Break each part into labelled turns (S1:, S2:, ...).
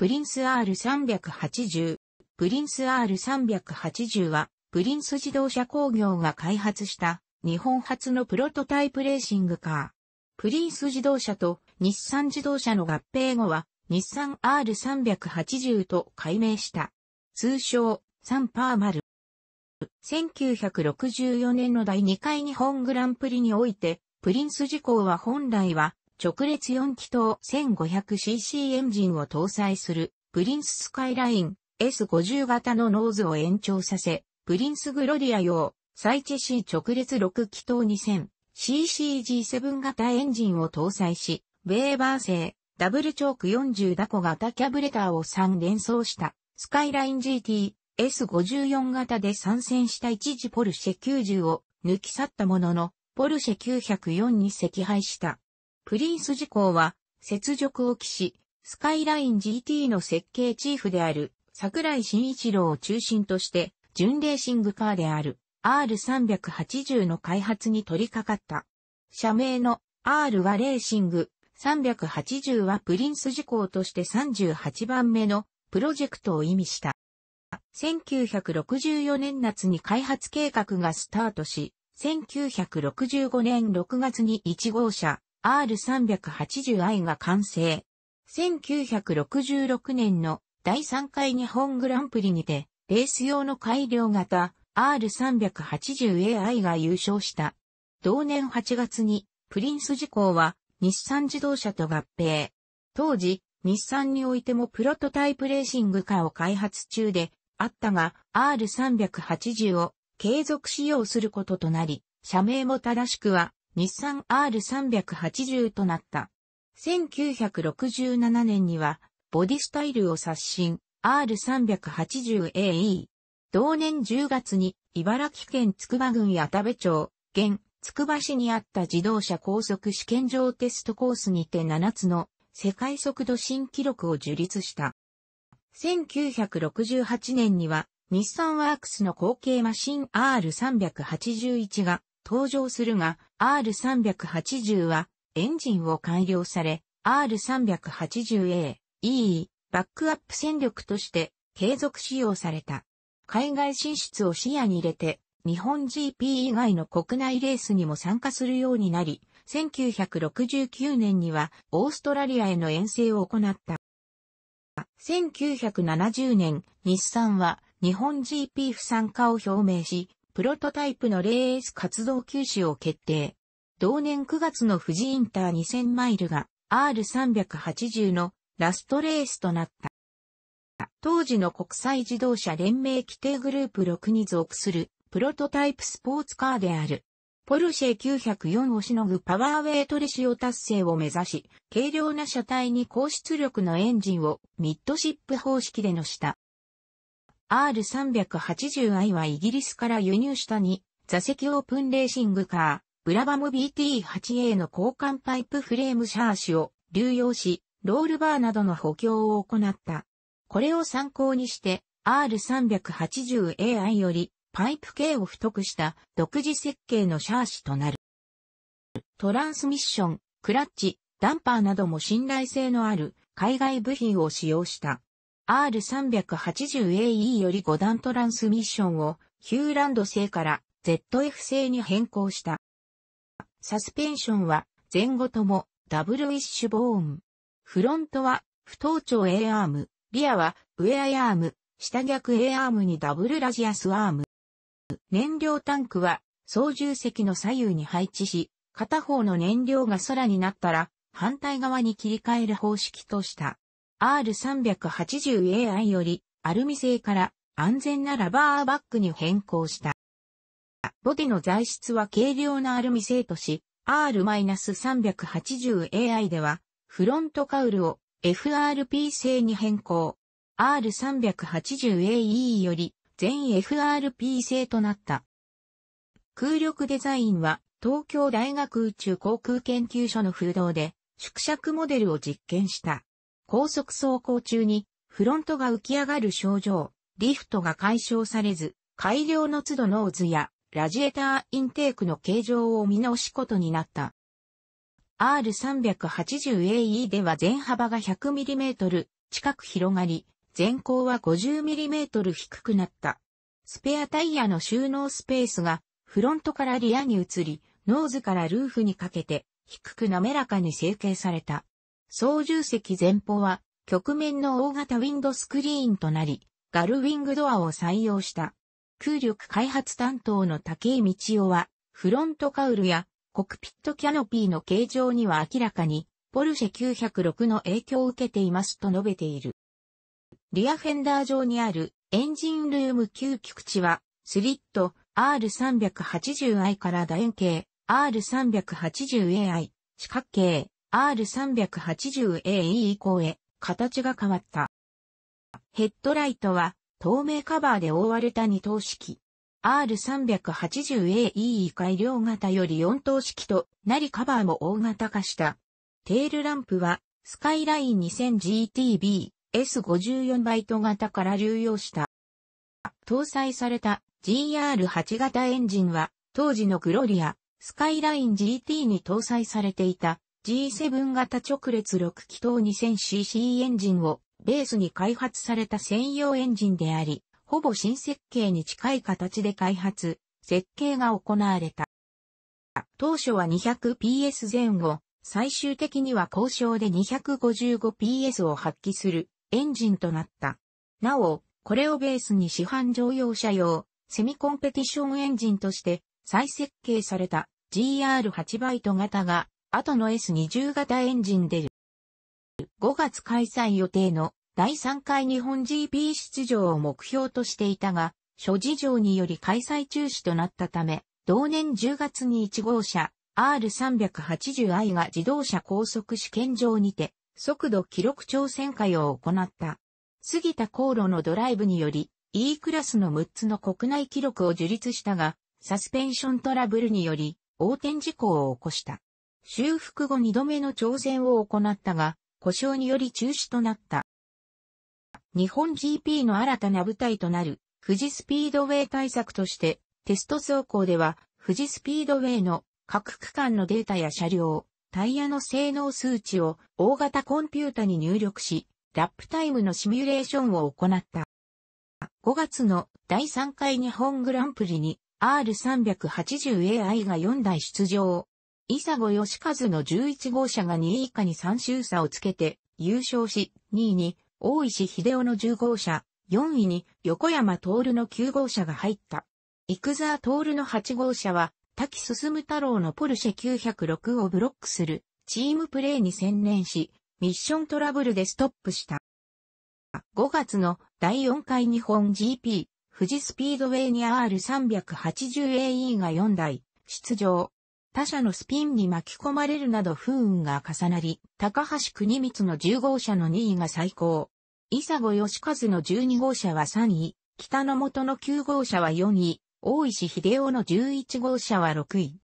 S1: プリンス R380。プリンス R380 は、プリンス自動車工業が開発した日本初のプロトタイプレーシングカー。プリンス自動車と日産自動車の合併後は、日産 R380 と改名した。通称、サンパーマル。1964年の第2回日本グランプリにおいて、プリンス事項は本来は直列4気筒 1500cc エンジンを搭載するプリンススカイライン S50 型のノーズを延長させ、プリンスグロリア用サイチェ C 直列6気筒 2000ccg7 型エンジンを搭載し、ベーバー製ダブルチョーク40ダコ型キャブレターを3連装したスカイライン GT S54 型で参戦した一時ポルシェ90を抜き去ったものの、ポルシェ904に赤配した。プリンス事項は、雪辱を期し、スカイライン GT の設計チーフである、桜井慎一郎を中心として、純レーシングカーである R380 の開発に取り掛かった。社名の R はレーシング、380はプリンス事項として38番目のプロジェクトを意味した。1964年夏に開発計画がスタートし、1965年6月に1号車、R380i が完成。1966年の第3回日本グランプリにて、レース用の改良型 R380ai が優勝した。同年8月にプリンス事項は日産自動車と合併。当時、日産においてもプロトタイプレーシングカーを開発中であったが R380 を継続使用することとなり、社名も正しくは日産 R380 となった。1967年には、ボディスタイルを刷新、R380AE。同年10月に、茨城県筑波郡や田部町、現、筑波市にあった自動車高速試験場テストコースにて7つの世界速度新記録を樹立した。1968年には、日産ワークスの後継マシン R381 が登場するが、R380 はエンジンを改良され、R380A、E、バックアップ戦力として継続使用された。海外進出を視野に入れて、日本 GP 以外の国内レースにも参加するようになり、1969年にはオーストラリアへの遠征を行った。1970年、日産は日本 GP 不参加を表明し、プロトタイプのレース活動休止を決定。同年9月の富士インター2000マイルが R380 のラストレースとなった。当時の国際自動車連盟規定グループ6に属するプロトタイプスポーツカーである。ポルシェ904をしのぐパワーウェイトレシオ達成を目指し、軽量な車体に高出力のエンジンをミッドシップ方式でのした。R380i はイギリスから輸入した2座席オープンレーシングカー、ブラバム BT8A の交換パイプフレームシャーシを流用し、ロールバーなどの補強を行った。これを参考にして R380AI よりパイプ系を太くした独自設計のシャーシとなる。トランスミッション、クラッチ、ダンパーなども信頼性のある海外部品を使用した。R380AE より5段トランスミッションをヒューランド製から ZF 製に変更した。サスペンションは前後ともダブルウィッシュボーン。フロントは不頭頂 A アーム、リアはェアアーム、下逆 A アームにダブルラジアスアーム。燃料タンクは操縦席の左右に配置し、片方の燃料が空になったら反対側に切り替える方式とした。R380AI よりアルミ製から安全なラバーバッグに変更した。ボディの材質は軽量なアルミ製とし、R-380AI ではフロントカウルを FRP 製に変更。R380AE より全 FRP 製となった。空力デザインは東京大学宇宙航空研究所の風洞で縮尺モデルを実験した。高速走行中にフロントが浮き上がる症状、リフトが解消されず、改良の都度ノーズやラジエーターインテークの形状を見直しことになった。R380AE では全幅が 100mm 近く広がり、全高は 50mm 低くなった。スペアタイヤの収納スペースがフロントからリアに移り、ノーズからルーフにかけて低く滑らかに成形された。操縦席前方は、曲面の大型ウィンドスクリーンとなり、ガルウィングドアを採用した。空力開発担当の竹井道夫は、フロントカウルやコクピットキャノピーの形状には明らかに、ポルシェ906の影響を受けていますと述べている。リアフェンダー上にあるエンジンルーム9菊地は、スリット R380i から楕円形 R380ai、四角形 R380AE 以降へ形が変わった。ヘッドライトは透明カバーで覆われた二灯式。R380AE 改良型より四灯式となりカバーも大型化した。テールランプはスカイライン 2000GTB S54 バイト型から流用した。搭載された GR8 型エンジンは当時のグロリアスカイライン GT に搭載されていた G7 型直列6気筒 2000cc エンジンをベースに開発された専用エンジンであり、ほぼ新設計に近い形で開発、設計が行われた。当初は 200PS 前後、最終的には交渉で 255PS を発揮するエンジンとなった。なお、これをベースに市販乗用車用、セミコンペティションエンジンとして再設計された GR8 バイト型が後の S20 型エンジン出る。5月開催予定の第3回日本 GP 出場を目標としていたが、諸事情により開催中止となったため、同年10月に1号車 R380i が自動車高速試験場にて速度記録挑戦会を行った。杉田航路のドライブにより E クラスの6つの国内記録を樹立したが、サスペンショントラブルにより横転事故を起こした。修復後2度目の挑戦を行ったが、故障により中止となった。日本 GP の新たな舞台となる、富士スピードウェイ対策として、テスト走行では、富士スピードウェイの各区間のデータや車両、タイヤの性能数値を大型コンピュータに入力し、ラップタイムのシミュレーションを行った。5月の第3回日本グランプリに R380AI が4台出場。伊佐子義和の11号車が2位以下に3周差をつけて優勝し、2位に大石秀夫の10号車、4位に横山徹の9号車が入った。幾沢徹の8号車は、滝進太郎のポルシェ906をブロックするチームプレーに専念し、ミッショントラブルでストップした。5月の第4回日本 GP、富士スピードウェイに R380AE が4台、出場。他社のスピンに巻き込まれるなど不運が重なり、高橋国光の10号車の2位が最高。伊佐子義和の12号車は3位、北野元の9号車は4位、大石秀夫の11号車は6位。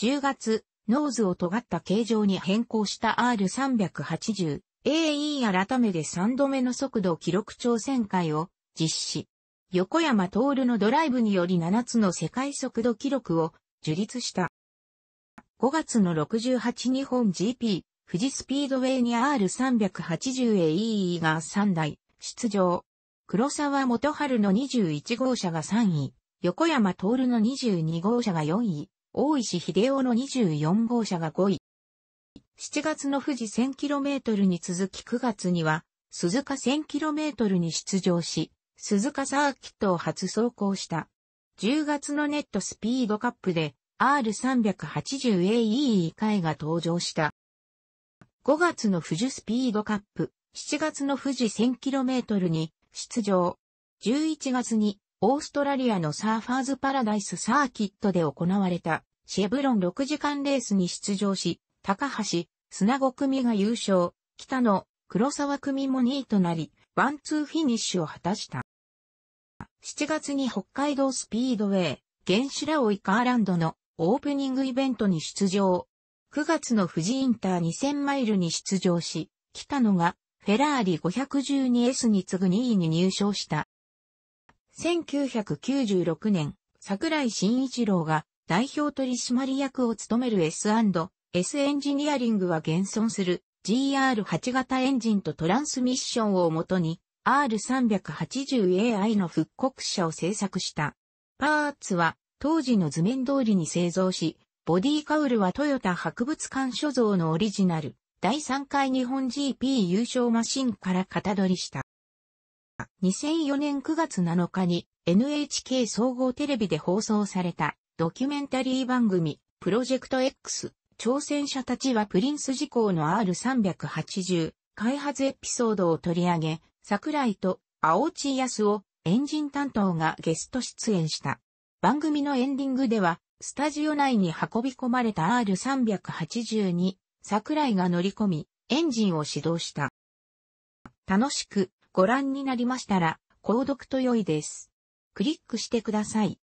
S1: 10月、ノーズを尖った形状に変更した R380、AE 改めて3度目の速度記録挑戦会を実施。横山徹のドライブにより7つの世界速度記録を樹立した。5月の68日本 GP、富士スピードウェイに R380AE e が3台、出場。黒沢元春の21号車が3位、横山徹の22号車が4位、大石秀夫の24号車が5位。7月の富士 1000km に続き9月には、鈴鹿 1000km に出場し、鈴鹿サーキットを初走行した。10月のネットスピードカップで R380AE 会が登場した。5月の富士スピードカップ、7月の富士 1000km に出場。11月にオーストラリアのサーファーズパラダイスサーキットで行われたシェブロン6時間レースに出場し、高橋、砂子組が優勝、北野、黒沢組も2位となり、ワンツーフィニッシュを果たした。7月に北海道スピードウェイ、原子ラオイカーランドのオープニングイベントに出場。9月の富士インター2000マイルに出場し、来たのがフェラーリ 512S に次ぐ2位に入賞した。1996年、桜井慎一郎が代表取締役を務める S&S エンジニアリングは現存する GR8 型エンジンとトランスミッションをもとに R380AI の復刻車を製作した。パーツは当時の図面通りに製造し、ボディカウルはトヨタ博物館所蔵のオリジナル、第3回日本 GP 優勝マシンから型取りした。2004年9月7日に NHK 総合テレビで放送されたドキュメンタリー番組プロジェクト X 挑戦者たちはプリンス事項の R380 開発エピソードを取り上げ桜井と青地康をエンジン担当がゲスト出演した。番組のエンディングでは、スタジオ内に運び込まれた R380 に桜井が乗り込み、エンジンを始動した。楽しくご覧になりましたら、購読と良いです。クリックしてください。